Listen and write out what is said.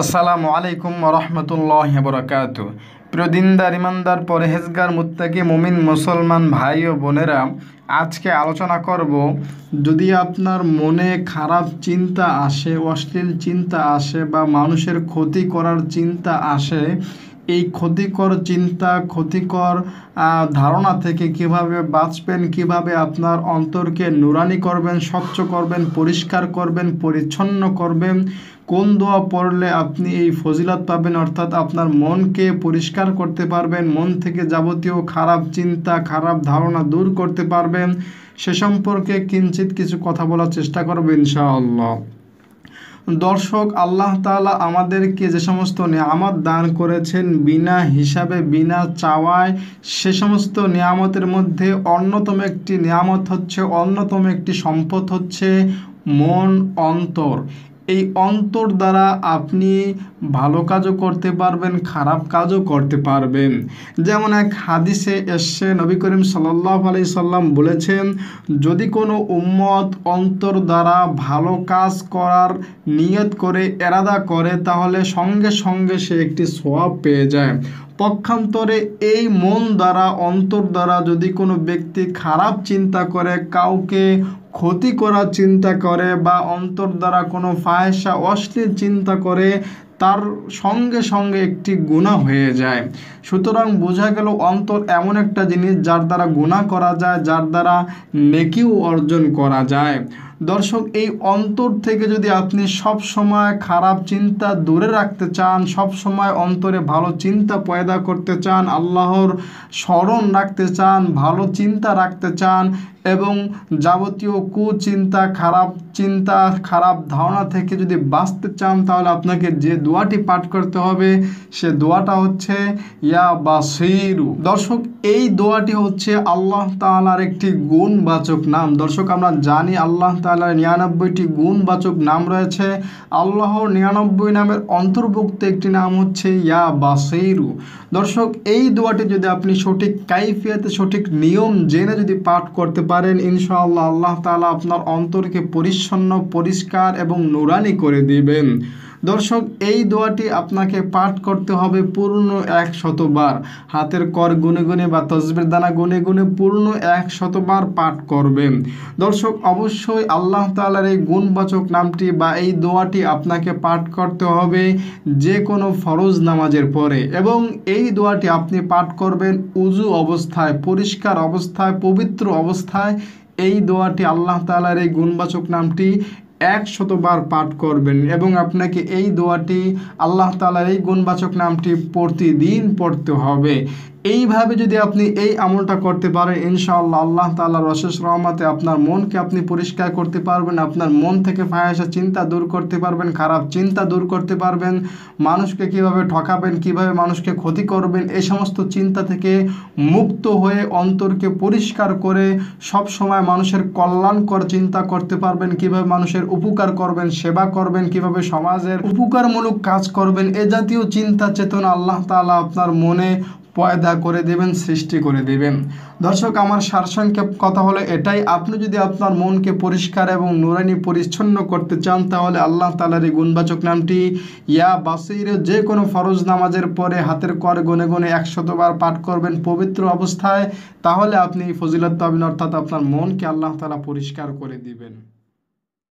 আসসালামু আলাইকুম রহমতুল্লাহ বরকাত প্রিয় দিনদার ইমানদার পরহেজগার মুত্তাকি মুমিন মুসলমান ভাই ও বোনেরা আজকে আলোচনা করব যদি আপনার মনে খারাপ চিন্তা আসে অশ্লীল চিন্তা আসে বা মানুষের ক্ষতি করার চিন্তা আসে এই ক্ষতিকর চিন্তা ক্ষতিকর ধারণা থেকে কিভাবে বাঁচবেন কিভাবে আপনার অন্তরকে নুরানি করবেন স্বচ্ছ করবেন পরিষ্কার করবেন পরিচ্ছন্ন করবেন কোন দোয়া পড়লে আপনি এই ফজিলত পাবেন অর্থাৎ আপনার মনকে পরিষ্কার করতে পারবেন মন থেকে যাবতীয় খারাপ চিন্তা খারাপ ধারণা দূর করতে পারবেন সে সম্পর্কে কিঞ্চিত কিছু কথা বলার চেষ্টা করবেন ইনশাআল্লাহ দর্শক আল্লাহ তালা আমাদেরকে যে সমস্ত নিয়ামত দান করেছেন বিনা হিসাবে বিনা চাওয়ায় সে সমস্ত নিয়ামতের মধ্যে অন্যতম একটি নিয়ামত হচ্ছে অন্যতম একটি সম্পদ হচ্ছে মন অন্তর এই অন্তর দ্বারা আপনি ভালো কাজও করতে পারবেন খারাপ কাজও করতে পারবেন যেমন এক হাদিসে এসছে নবী করিম সাল্লাহ আলি সাল্লাম বলেছেন যদি কোনো উম্মত অন্তর দ্বারা ভালো কাজ করার নিয়ত করে এরাদা করে তাহলে সঙ্গে সঙ্গে সে একটি সোয়াব পেয়ে যায় পক্ষান্তরে এই মন দ্বারা অন্তর দ্বারা যদি কোনো ব্যক্তি খারাপ চিন্তা করে কাউকে ক্ষতি করার চিন্তা করে বা অন্তর দ্বারা কোনো ফায়সা অশ্লীল চিন্তা করে তার সঙ্গে সঙ্গে একটি গুণা হয়ে যায় সুতরাং বোঝা গেল অন্তর এমন একটা জিনিস যার দ্বারা গুণা করা যায় যার দ্বারা নেকিও অর্জন করা যায় দর্শক এই অন্তর থেকে যদি আপনি সব সময় খারাপ চিন্তা দূরে রাখতে চান সব সময় অন্তরে ভালো চিন্তা পয়দা করতে চান আল্লাহর স্মরণ রাখতে চান ভালো চিন্তা রাখতে চান এবং যাবতীয় কুচিন্তা খারাপ চিন্তা খারাপ ধারণা থেকে যদি বাঁচতে চান তাহলে আপনাকে যে দোয়াটি পাঠ করতে হবে সে দোয়াটা হচ্ছে ইয়া বা বাসিরু দর্শক এই দোয়াটি হচ্ছে আল্লাহ তালার একটি গুণবাচক নাম দর্শক আমরা জানি আল্লাহ তাল তালার নিরানব্বইটি গুণবাচক নাম রয়েছে আল্লাহর নিরানব্বই নামের অন্তর্ভুক্ত একটি নাম হচ্ছে ইয়া বাসেইরু দর্শক এই দোয়াটি যদি আপনি সঠিক কাইফিয়াতে সঠিক নিয়ম জেনে যদি পাঠ করতে পারেন ইনশাআল্লাহ আল্লাহ তালা আপনার অন্তরকে পরিচ্ছন্ন পরিষ্কার এবং নুরানি করে দিবেন দর্শক এই দোয়াটি আপনাকে পাঠ করতে হবে পুরনো এক শতবার হাতের কর গুনে গুনে বা তসবির দানা গুনে গুনে পুরনো এক শতবার পাঠ করবেন দর্শক অবশ্যই আল্লাহ তালার এই গুণবাচক নামটি বা এই দোয়াটি আপনাকে পাঠ করতে হবে যে কোনো ফরজ নামাজের পরে এবং এই দোয়াটি আপনি পাঠ করবেন উজু অবস্থায় পরিষ্কার অবস্থায় পবিত্র অবস্থায় এই দোয়াটি আল্লাহ তালার এই গুণবাচক নামটি একশতবার পাঠ করবেন এবং আপনাকে এই দোয়াটি আল্লাহ তালার এই গুণবাচক নামটি প্রতিদিন পড়তে হবে এইভাবে যদি আপনি এই আমলটা করতে পারেন ইনশাআল্লাহ আল্লাহ তাল্লাহ রসেস রহমাতে আপনার মনকে আপনি পরিষ্কার করতে পারবেন আপনার মন থেকে ফায়াসা চিন্তা দূর করতে পারবেন খারাপ চিন্তা দূর করতে পারবেন মানুষকে কিভাবে ঠকাবেন কিভাবে মানুষকে ক্ষতি করবেন এই সমস্ত চিন্তা থেকে মুক্ত হয়ে অন্তরকে পরিষ্কার করে সব সময় মানুষের কল্যাণকর চিন্তা করতে পারবেন কিভাবে মানুষের উপকার করবেন সেবা করবেন কিভাবে সমাজের উপকারমূলক কাজ করবেন এ জাতীয় চিন্তা চেতনা আল্লাহ তালা আপনার মনে পয়দা করে দেবেন সৃষ্টি করে দেবেন দর্শক আমার সারসংক্ষেপ কথা হলো এটাই আপনি যদি আপনার মনকে পরিষ্কার এবং নুরানি পরিচ্ছন্ন করতে চান তাহলে আল্লাহ তালার এই গুণবাচক নামটি ইয়া বাসির যে কোনো ফরজ নামাজের পরে হাতের কর গনে গনে একশতবার পাঠ করবেন পবিত্র অবস্থায় তাহলে আপনি ফজিলত পাবেন অর্থাৎ আপনার মনকে আল্লাহ তালা পরিষ্কার করে দিবেন